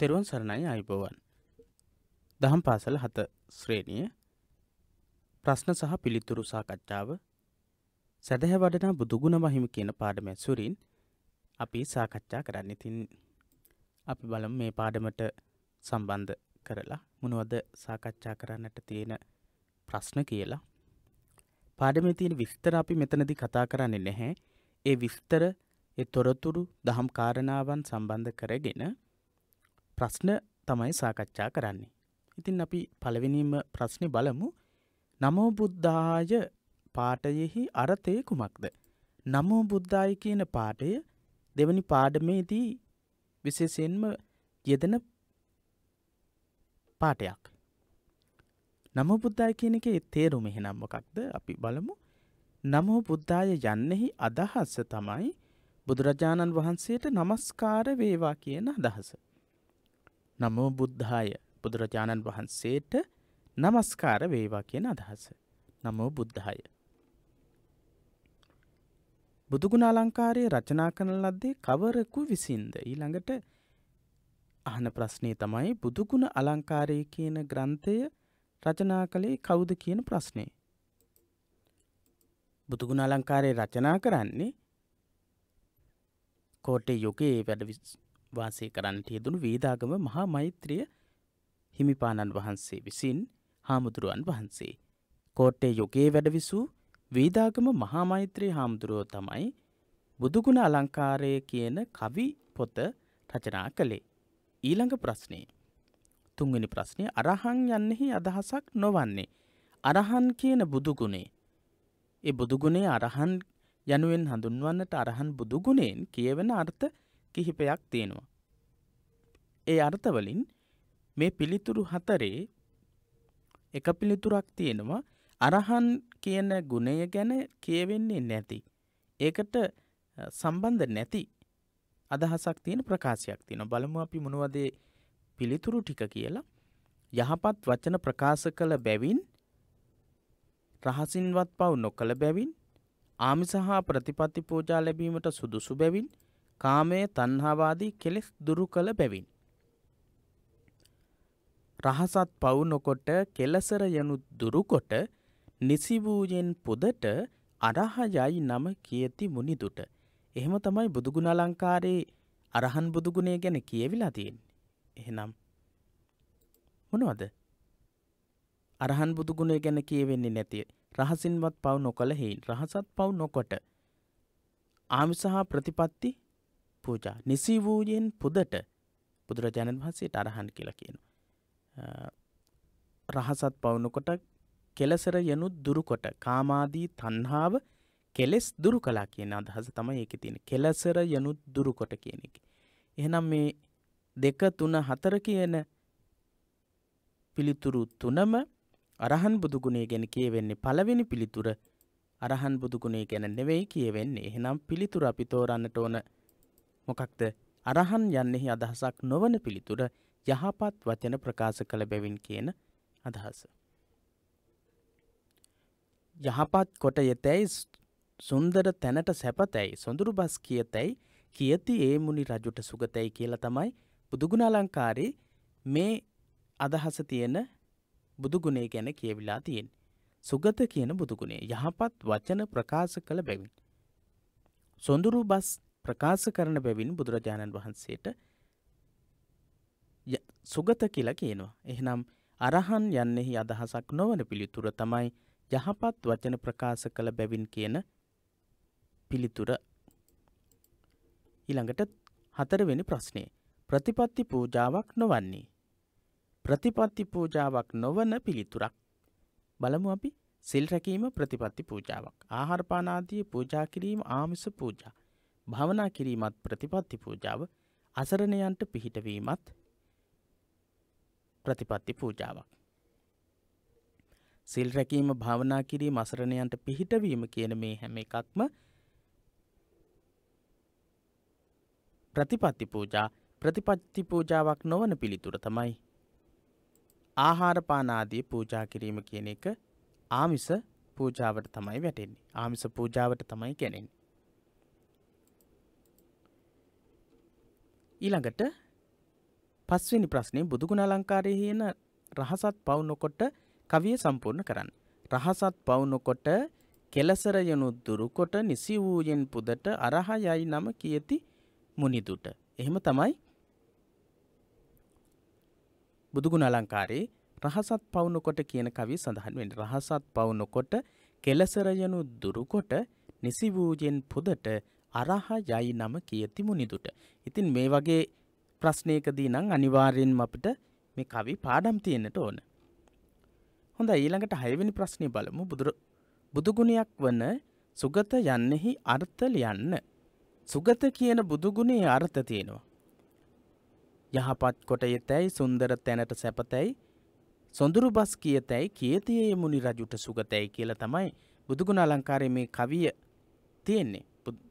තෙරුවන් සරණයි අයිබෝවන්. දහම් පාසල හත ශ්‍රේණිය ප්‍රශ්න සහ පිළිතුරු සාකච්ඡාව සැදැහැ වඩනා බුදුගුණ මහිම කියන පාඩම ඇසුරින් අපි සාකච්ඡා කරන්න ඉතින් අපි බලම් මේ පාඩමට සම්බන්ධ කරලා මොනවද සාකච්ඡා කරන්නට තියෙන ප්‍රශ්න කියලා පාඩම තියෙන විස්තර අපි මෙතනදි කතා කරන්නේ නැහැ ඒ විස්තර ඒ තොරතුරු දහම් කාරණාවන් සම්බන්ධ කරගෙන ප්‍රශ්න තමයි සාකච්ඡා කරන්නේ. ඉතින් අපි පළවෙනිම ප්‍රශ්නය බලමු නමෝබුද්ධාය පාටයෙහි අරතය කුමක්ද. නමෝ බුද්ධාය කියන පාටය දෙවනි පාඩමේදී විශේෂයෙන්ම යෙදෙන පාටයක්. නමෝ බුද්ධාය කියන එකේ තේරුම එහෙනම් මොකක්ද අපි බලමු නමෝ බුද්ධාය යන්නෙහි අදහස්ස තමයි බුදුරජාණන් වහන්සේට නමස්කාර වේවා කියන අදහස. නමෝ බුද්ධාය බුදුරජාණන් වහන්සේට නමස්කාර වේවා කියන අදහස. නමෝ බුද්ධාය. බුදුගුණාලංකාරයේ රචනා කරන ලද්දේ කවරෙකු විසින්ද. ඊළඟට අහන ප්‍රශ්නය තමයි බුදුගුණ අලංකාරය කියන ග්‍රන්ථය රචනා කළේ කවුද කියන ප්‍රශ්නේ. බුදුගුණ අලංකාරය රචනා කරන්නේ කෝටේ යුගයේ වැඩ වාසය කරන්නට යෙදුණු වේදාගම මහා මෛත්‍රිය හිමිපාණන් වහන්සේ විසින් හාමුදුරුවන් වහන්සේ. කෝට්ටේ යුගයේ වැඩවිසූ වේදාගම මහාමෛත්‍රී හාමුදුරුවෝ තමයි බුදුගුණ අලංකාරය කියන කවි පොත රචනා කළේ. ඊළඟ ප්‍රශ්නය. තුන්වෙනි ප්‍රශ්නය අරහං යන්නෙහි අදහසක් නොවන්නේ. අරහන් කියන බුදුගුණේ. ඒ බුදුගුණේ අරහන් යනුවෙන් හඳුන්වන්නට අරහන් බුදුගුණයෙන් කියවෙන අර්ථ කිහිපයක් තියෙනවා. ඒ අර්ථවලින් මේ පිළිතුරු හතරේ එක පිළිතුරක් තියෙනවා අරහන් කියන ගුණය ගැන කියවෙන්නේ නැති. ඒකට සම්බන්ධ නැති අදහසක් තියෙන ප්‍රකාශයක් තියෙන බලමු අපි මොනවදේ පිළිතුරු ටික කියලා යහපත් වචන ප්‍රකාශ කළ බැවින් රහසින්වත් පව් නොකළ බැවින් ආමිසහා ප්‍රතිපත්ති පූජා ලැබීමට සුදුසු බැවින් කාමය තණ්හාවාදී කෙලෙස් දුරු කළ බැවින් රහසත් පවු නොකොට කෙලසර යනු දුරුකොට නිසි වූයෙන් පුදට අරහයයි නම කියති මුනිදුට. එහෙම තමයි බුදුගුණ අලංකාරයේ අරහන් බුදුගුණේ ගැන කියවිලා තියෙන්නේ. එහෙනම් මොනවද? අරහන් බුදුගුණේ ගැන කියවෙන්නේ නැති රහසින්වත් පව් නොකළ හේයින් රහසත් පව් නොකොට ආමිසහ ප්‍රතිපatti පූජා නිසී වූයෙන් පුදට බුදුරජාණන් වහන්සේට අරහන් කියලා කියන. රහසත් පවුණකොට කෙලසර යනු දුරුකොට කාමාදී තන්හාාව කෙලෙස් දුරු කලා කියන අදහස තම ඒක තියෙන කෙලසර යනු දුරුකොට කියන එක. එහෙනම් මේ දෙක තුන හතර කියන පිළිතුරු තුනම අරහන් බුදුගුණේ ගැන කියවෙන්නේ පළවෙනි පිළිතුර අරහන් බුදුගුණේ ගැන නෙවෙයි කියවෙන්නේ. එහෙනම් පිළිතුර අපි තෝරන්නට ඕන මොකක්ද අරහන් යන්නෙහි අදහසක් නොවන පිළිතුර යහපත් වචන ප්‍රකාශ කළ බැවින් කියන අදහස. යහපත් කොට යතැයි සුන්දර තැනට සැපතැයි සොඳුරු බස් කියතැයි කියති ඒ මුනි රජුට සුගතැයි කියලා තමයි බුදුගුණලංකාරේ මේ අදහස තියෙන බුදුගුණේ ගැන කියවිලා තියෙන්. සුගත කියන බුදුගුණේ යහපත් වචන ප්‍රකාශ කළ බැවින්. සොඳුරු බස් ප්‍රකාශ කරන බැවින් බුදුරජාණන් වහන්සේට සුගත කියලා කියනවා. එහෙනම් අරහන් යන්නෙහි අදහසක් නොවන පිළිතුර තමයි යහපත් වචන ප්‍රකාශ කළ බැවින් කියන පිළිතුර. ඊළඟට හතරවෙනි ප්‍රශ්නේ. ප්‍රතිපත්ති පූජාවක් නොවන්නේ. ප්‍රතිපත්ති පූජාවක් නොවන පිළිතුරක්. බලමු අපි සිල් රැකීම ප්‍රතිපත්ති පූජාවක්. ආහාරපානාදී පූජා කිරීම ආමිස පූජා. භවනා කිරීමත් ප්‍රතිපත්ති පූජාව අසරණයන්ට පිහිටවීමත් ප්‍රතිපත්ති පූජාවක්. සිල් රැකීම භාවනා කිරීම අසරණයන්ට පිහිටවීම කියන මේ හැම එකක්ම ප්‍රතිපත්ති පූජා ප්‍රතිපත්ති පූජාවක් නොවන පිළිතුර තමයි. ආහාරපානාදී පූජා කිරීම කියන එක ආමිස පූජාවට තමයි වැටෙන්නේ ආමිස පූජාවට තමයි කැනෙන්නේ. ඊළඟට පස්වෙනි ප්‍රශ්නේ බුදුගුණ අලංකාරයේ කියන රහසත් පවු නොකොට කවිය සම්පූර්ණ කරන්න. රහසත් පවු නොකොට කෙලසර යනු දුරුකොට නිසි වූයෙන් පුදට අරහයයි නම කියති මුනිදුට. එහෙම තමයි බුදුගුණ අලංකාරයේ රහසත් පවු නොකොට කියන කවිය සඳහන් වෙන්නේ. රහසත් පවු නොකොට කෙලසර යනු දුරුකොට නිසි වූයෙන් පුදට අරහ යයි නම කියති මුනිදුට. ඉතින් මේ වගේ ප්‍රශ්නයකදී නම් අනිවාර්යෙන්ම අපිට මේ කවි පාඩම් තියෙන්නට ඕන. හොඳ ඊළඟට හයවෙනි ප්‍රශ්නය බලමු බුදුර බුදුගුණයක් වන සුගත යන්නෙහි අර්ථ ලියන්න. සුගත කියන බුදුගුණේ අර්ථ තියෙනවා. යහපත් කොට යතැයි සුන්දර තැනට සැපතැයි සොඳුරු බස් කියතැයි කියතියේ මුනි රජුට සුගතැයි කියලා තමයි බුදුගුණ අලංකාරයේ මේ කවිය තියෙන්නේ.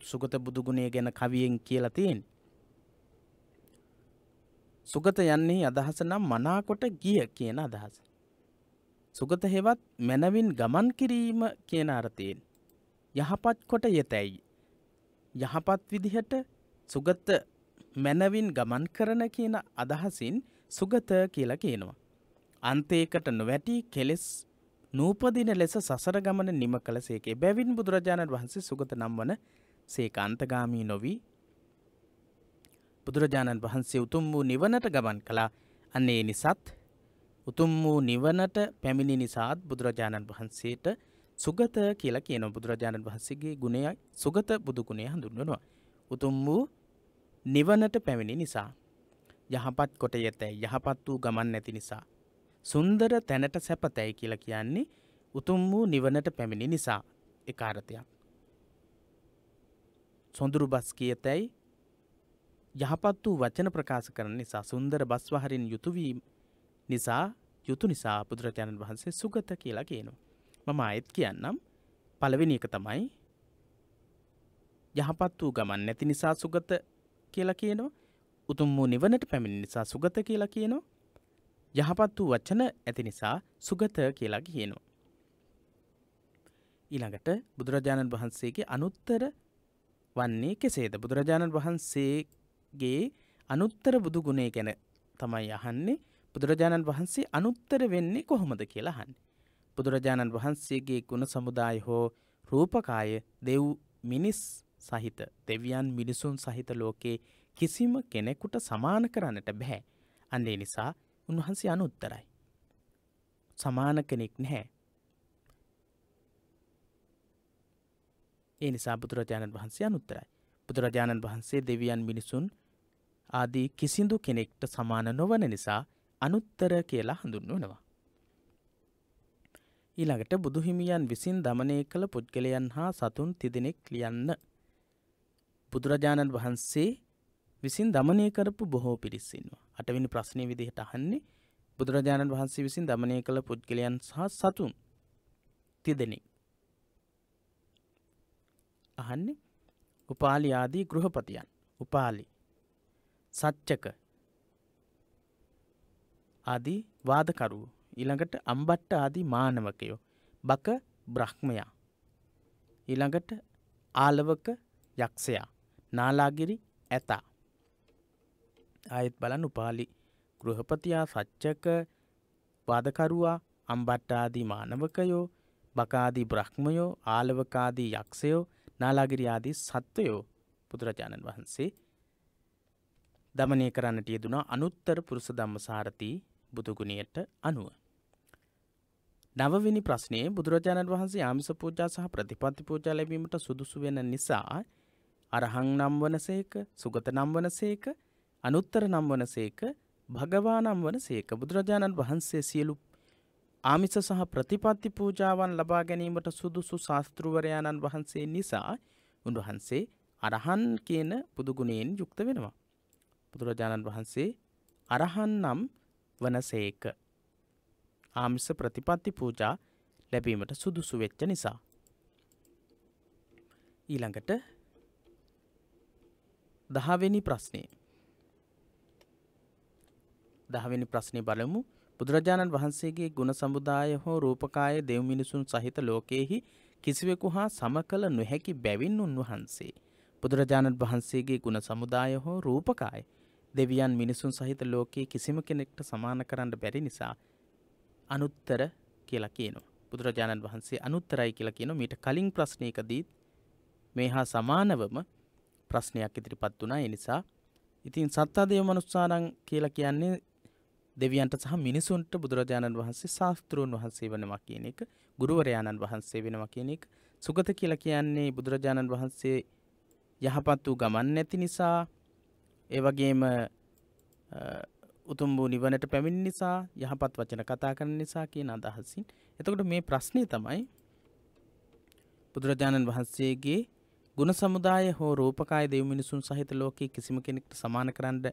සුගත බුදුගුණේ ගැන කවියෙන් කියලා තියෙන්. සුගත යන්නේ අදහස නම් මනාකොට ගිය කියන අදහස. සුගත හෙවත් මැනවින් ගමන් කිරීම කියන අරතයෙන්. යහපත් කොට යතැයි. යහපත් විදිහට සුගත මැනවින් ගමන් කරන කියන අදහසින් සුගත කියලා කියනවා. අන්තේකට නොවැටි කෙලෙස් නූපදින ලෙස සසර ගමන නිම කළසේකේ බැවින් බුදුරජාණන් වහන්සේ සුගත නම් වන සේක අන්තගාමී නොවී බුදුරජාණන් වහන්සේ උතුම් වූ නිවනට ගමන් කළා අන්නේ නිසත් උතුම් වූ නිවනට පැමිණි නිසාත් බුදුරජාණන් වහන්සේට සුගත කියලා කියන බුදුරජාණන් වහන්සේගේ ගුණයයි සුගත බුදුගුණය හඳුන්වනවා. උතුම් වූ නිවනට පැමිණි නිසා. යහපත් කොට යතැයි යහපත් වූ ගමන් නැති නිසා. සුන්දර තැනට සැපතැයි කියලා කියන්නේ උතුම් වූ නිවනට පැමිණි නිසා එකාරතයක්. සොඳුරු බස් කියතැයි යහපත් වූ වචන ප්‍රකාශ කරන නිසා සුන්දර බස්වහරින් යුතුවීම නිසා යුතු නිසා බුදුරජාණන් වහන්සේ සුගත කියලා කියනවා. මම අයත් කියන්නම් පළවෙනි එක තමයි යහපත් වූ ගමන් නැති නිසා සුගත කියලා කියනවා උතුම් වූ නිවනට පැමිණි නිසා සුගත කියලා කියනවා යහපත් වූ වචන ඇති නිසා සුගත කියලා කියනවා. ඊළඟට බුදුරජාණන් වහන්සේගේ අනුත්තර වන්නේ කෙසේද බුදුරජාණන් වහන්සේගේ අනුත්තර බුදු ගුණේ ගැන තමයි අහන්නේ බුදුරජාණන් වහන්සේ අනුත්තර වෙන්නේ කොහොමද කියලා අහන්නේ. බුදුරජාණන් වහන්සේගේ ගුණ සමුදාය හෝ රූපකාය දෙව් මිනිස් සහිත දෙවියන් මිනිසුන් සහිත ලෝකේ කිසිම කෙනෙකුට සමාන කරන්නට බැහැ. අන්නේ නිසා උන්වහන්සේ අනුත්තරයි. සමාන කෙනෙක් නැහැ. ඒ නිසා බුදුරජාණන් වහන්සේ අනුත්තරයි. බුදුරජාණන් වහන්සේ දෙවියන් මිනිසුන් ආදී කිසිදු කෙනෙක්ට සමාන නොවන නිසා අනුත්තර කියලා හඳුන්වනවා. ඊළඟට බුදුහිමියන් විසින් දමනය කළ පුද්ගලයන් හා සතුන් තිදෙනෙක් ලියන්න. බුදුරජාණන් වහන්සේ විසින් දමනය කරපු බොහෝ පිරිස්සින්වා. අටවිනි ප්‍රශ්නය විදිහට අහන්නේ බුදුරජාණන් වහන්සේ විසින් දමනය කළ පුද්ගලයන් සහ සතුන් තිදෙනෙක්. අහන්නේ උපාලි ආදී ගෘහපතියන් උපාලි සච්චක ආදී වාදකරුවෝ ඊළඟට අම්බට්ට ආදී මානවකයෝ බක බ්‍රහ්මයා ඊළඟට ආලවක යක්ෂයා නාලාගිරි ඇතා ආයෙත් බලන්න උපාලි ගෘහපතියා සච්චක වාදකරුවා අම්බට්ටාදී මානවකයෝ බකාදී බ්‍රහ්මයෝ ආලවකාදී යක්ෂයෝ නාලාගිරි ආදී සත්වයෝ බුදුරජාණන් වහන්සේ දමනය කරන්නට යෙදුනා අනුත්තර පුරුෂ ධම්මසාරති බුදුගුණයට අනුව. නවවිනි ප්‍රශ්නයේ බුදුරජාණන් වහන්සේ ආමිස පූජා සහ ප්‍රතිපත්ති පූජා ලැබීමට සුදුසු වෙන නිසා අරහං නම් වනසේක, සුගත නම් වනසේක, අනුත්තර නම් වනසේක, භගවා නම් වනසේක බුදුරජාණන් වහන්සේ සියලු ආමිස සහ ප්‍රතිපත්ති පූජාවන් ලබා ගැනීමට සුදුසු ශාස්තෘවරයාණන් වහන්සේ නිසා උන්වහන්සේ අරහන් කියන බුදුගුණයෙන් යුක්ත වෙනවා. බුදුරජාණන් වහන්සේ අරහන් නම් වනසේක. ආමිස ප්‍රතිපත්ති පූජා ලැබීමට සුදුසු වෙච්ච නිසා. ඊළඟට දහවෙනි ප්‍රශ්නය. දහවෙනි ප්‍රශ්නය බලමු බුදුරජාණන් වහන්සේගේ ගුණ සමුදාය හෝ රූපකාය දෙව් මිනිසුන් සහිත ලෝකයෙහි කිසිවෙකු හා සම කළ නොහැකි බැවින් උන්වහන්සේ. බුදුරජාණන් වහන්සේගේ ගුණ සමුදාය හෝ රූපකාය දෙවියන් මිනිසුන් සහිත ලෝකයේ කිසිම කෙනෙක්ට සමාන කරන්න බැරි නිසා අනුත්තර කියලා කියනවා. බුදුරජාණන් වහන්සේ අනුත්තරයි කියලා කියන මීට කලින් ප්‍රශ්නයකදීත් මේ හා සමානවම ප්‍රශ්නයක් ඉදිරිපත් වනා එනිසා ඉතින් සත්තාදය මනුස්සාරං කියලා කියන්නේ දෙවියන්ට සහ මිනිසුන්ට බුදුරජාණන් වහන්සේ ශාස්තෘන් වහන්සේ වනවා කියන එක ගුරුවරයාණන් වහන්සේ වෙනවා කියන එක සුගත කියලා කියන්නේ බුදුරජාණන් වහන්සේ යහපත් වූ ගමන් නැති නිසා ඒ වගේම උතුම් වූ නිවනට පැමිණ නිසා යහපත් වචන කතා කරන නිසා කියන අදහසින් එතකොට මේ ප්‍රශ්නය තමයි බුදුරජාණන් වහන්සේගේ ගුණ සමුදාය හෝ රූපකාය දෙව් මිනිසුන් සහිත ලෝකයේ කිසිම කෙනෙක්ට සමාන කරන්න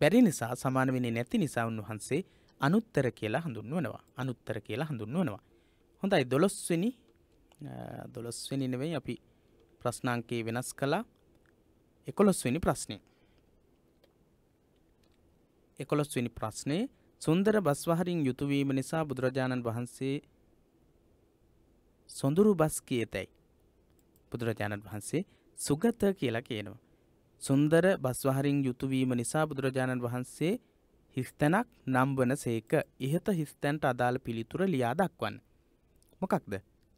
බැරි නිසා සමාන වෙන්නේ නැති නිසා උන්වහන්සේ අනුත්තර කියලා හඳුන්වනවා අනුත්තර කියලා හඳුන්වනවා හොඳයි දොළොස්වෙනි දොළොස්වෙනි නෙවෙයි අපි ප්‍රශ්නාංකයේ වෙනස් කළා එකොළොස්වෙනි ප්‍රශ්නය එකොළොස්වෙනි ප්‍රශ්නය සුන්දර බස්වහරින් යුතුවීම නිසා බුදුරජාණන් වහන්සේ සොඳුරු බස් කියතැයි බුදුරජාණන් වහන්සේ සුගත කියලා කියනවා. සුන්දර බස්වහරින් යුතුවීම නිසා බුදුරජාණන් වහන්සේ හිස්තැනක් නම්වන සේක ඉහත හිස්තැන්ට අදාළ පිළිතුර ලියා දක්වන්න. මොකක්ද.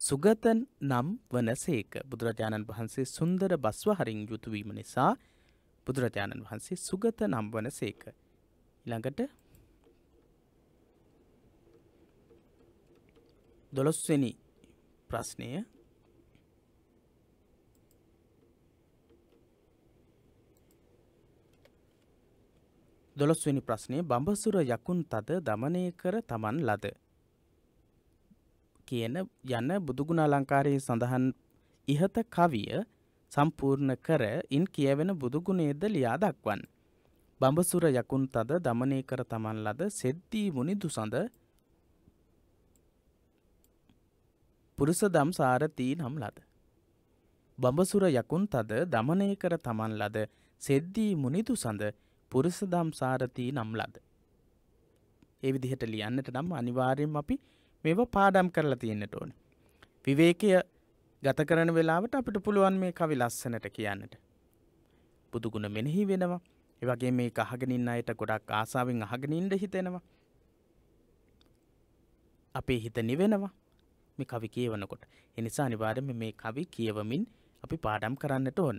සුගතන් නම් වන සේක බුදුරජාණන් වහන්සේ සුන්දර බස්වහරින් යුතුවීම නිසා බුදුරජාණන් වහන්සේ සුගත නම් වන සේක. ඉළඟට දොළොස්වෙනි ප්‍රශ්නය දොළොස්වනි ප්‍රශ්නය බඹසුර යකුන් තද දමනය කර තමන් ලද. කියන යන බුදුගුණ අලංකාරයේ සඳහන් ඉහත කවිය සම්පූර්ණ කර ඉන් කියවෙන බුදුගුණේද ලියා දක්වන්. බඹසුර යකුන් තද දමනය කර තමන් ලද සෙද්දී මුනි දුසඳ පුරුස දම් සාරතී නම් ලද. බඹසුර යකුන් තද දමනය කර තමන් ලද සෙද්දී මුනිදු සඳ පුරුසදම් සාරතිී නම් ලද. ඒ විදිහට ලියන්නට නම් අනිවාර්යෙන් අපි මෙව පාඩම් කරලා තියෙන්න්නට ඕන. විවේකය ගත කරන වෙලාවට අපිට පුළුවන් මේ කවි ලස්සනට කියන්නට. බුදුගුණ මෙනෙහි වෙනවා ඒවගේ මේ අහගෙනින් අයට ගොඩක් ආසාාවෙන් අහගෙනින්ට හිතෙනවා. අපේ හිත නිවෙනවා මේ කවි කියවනකොට එනිසා අනිවාර්යම මේ කවි කියවමින් අපි පාඩම් කරන්නට ඕන.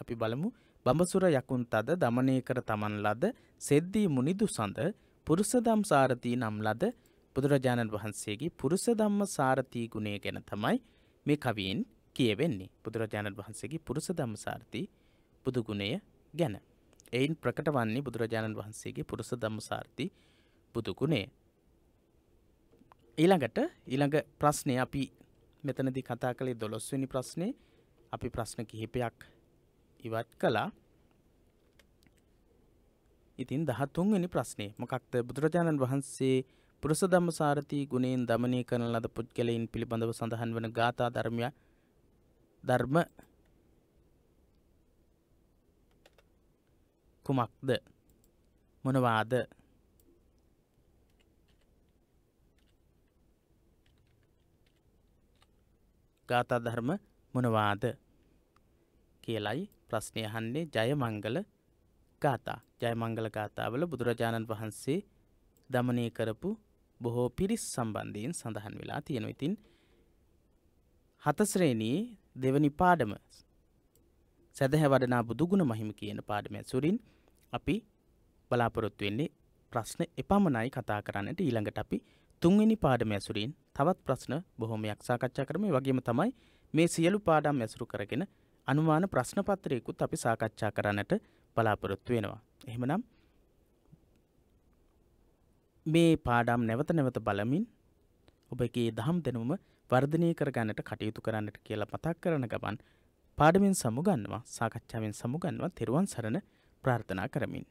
අපි බලමු බඹසුර යකුන් තද දමනය කර තමන් ලද සෙද්දී මුනිදු සඳ පුරුසදම් සාරතිී නම් ලද බුදුරජාණන් වහන්සේගේ පුරුසදම්ම සාරතිී ගුණය ගැන තමයි මේ කවියෙන් කියවෙන්නේ බුදුරජාණන් වහන්සේගේ පුරුසදම්ම සාර්ථී බුදුගුණය ගැන. එයින් ප්‍රකට වන්නේ බුදුරජාණන් වහන්සේගේ පුරුස දම්මසාර්ථි බුදුගුණේ. ඊළඟට ඊළඟ ප්‍රශ්නය අපි මෙතනදි කතා කළේ දොළොස්වනි ප්‍රශ්නය අපි ප්‍රශ්න කිහිපයක් ඉවත් කළා. ඉතින් 13 වෙනි ප්‍රශ්නේ මොකක්ද බුදුරජාණන් වහන්සේ පුරුෂ ධම්මසාරති ගුණයෙන් দমনය කරන ලද පුද්ගලයන් පිළිබඳව සඳහන් වන ගාථා ධර්මය ධර්ම කුමක්ද මොනවාද ගාථා ධර්ම මොනවාද කියලයි ප්‍රශ්නය අහන්නේ ජයමංගල ගාථා. ජයමංගල ගාථාවල බුදුරජාණන් වහන්සේ දමනය කරපු බොහෝ පිරිස් සම්බන්ධයෙන් සඳහන් වෙලා තියෙන ඉතින් හතස්ශ්‍රේණී දෙවනි පාඩම සැදැහැ වඩනා බුදුගුණ මහිම කියන පාඩමය සුරින් අපි බලාපොරොත්තු වෙන්නේ ප්‍රශ්න එපමණයි කතා කරන්නට ඊළඟට අපි තුන්වෙනි පාඩම ඇසුරින් තවත් ප්‍රශ්න බොහොමයක් සාකච්ඡා කරමේ වගේම තමයි මේ සියලු පාඩම් ඇසුරු කරගෙන අනුමාන ප්‍රශ්න පත්‍රයකුත් අපි සාකච්ඡා කරන්නට බලාපොරොත්තු වෙනවා. එහෙමනම් මේ පාඩම් නැවත නැවත බලමින් ඔබගේ දහම් දැනුම වර්ධනය කරගන්නට කටයුතු කරන්නට කියලා මතක් කරන ගමන් පාඩමින් සමුගන්නවා සාකච්ඡාවෙන් සමුගන්නවා තෙරුවන් සරණ ප්‍රාර්ථනා කරමින්